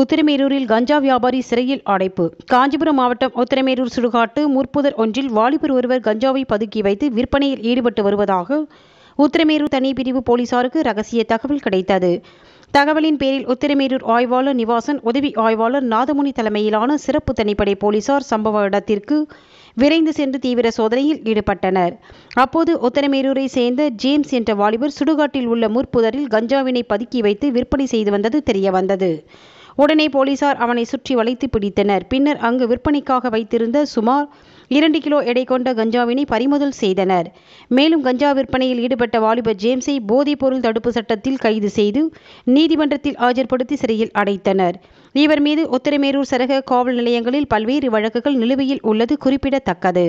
உத்திரமேரூரில் கஞ்சா வியாபாரி சிறையில் அடைப்பு காஞ்சிபுரம் மாவட்டம் உத்திரமேரூர் சுடுகாட்டு முற்புதர் ஒன்றில் வாலிபர் ஒருவர் கஞ்சாவை பதுக்கி வைத்து விற்பனையில் ஈடுபட்டு வருவதாக உத்திரமேரூர் தனி பிரிவு போலீசாருக்கு ரகசிய தகவல் கிடைத்தது தகவலின் பேரில் உத்திரமேரூர் ஆய்வாளர் நிவாசன் உதவி ஆய்வாளர் நாதமுனி தலைமையிலான சிறப்பு தனிப்படை போலீசார் சம்பவ இடத்திற்கு விரைந்து சென்று தீவிர சோதனையில் ஈடுபட்டனர் அப்போது உத்தரமேரூரை சேர்ந்த ஜேம்ஸ் என்ற வாலிபர் சுடுகாட்டில் உள்ள முற்புதரில் கஞ்சாவினை பதுக்கி வைத்து விற்பனை செய்து வந்தது தெரியவந்தது உடனே போலீசார் அவனை சுற்றி வளைத்து பிடித்தனர் பின்னர் அங்கு விற்பனைக்காக வைத்திருந்த சுமார் இரண்டு கிலோ எடை கொண்ட கஞ்சாவினை பறிமுதல் செய்தனர் மேலும் கஞ்சா விற்பனையில் ஈடுபட்ட வாலிபர் ஜேம்ஸை போதைப்பொருள் தடுப்பு சட்டத்தில் கைது செய்து நீதிமன்றத்தில் ஆஜர்படுத்தி சிறையில் அடைத்தனர் இவர் மீது உத்திரமேரூர் சரக காவல் நிலையங்களில் பல்வேறு வழக்குகள் நிலுவையில் உள்ளது குறிப்பிடத்தக்கது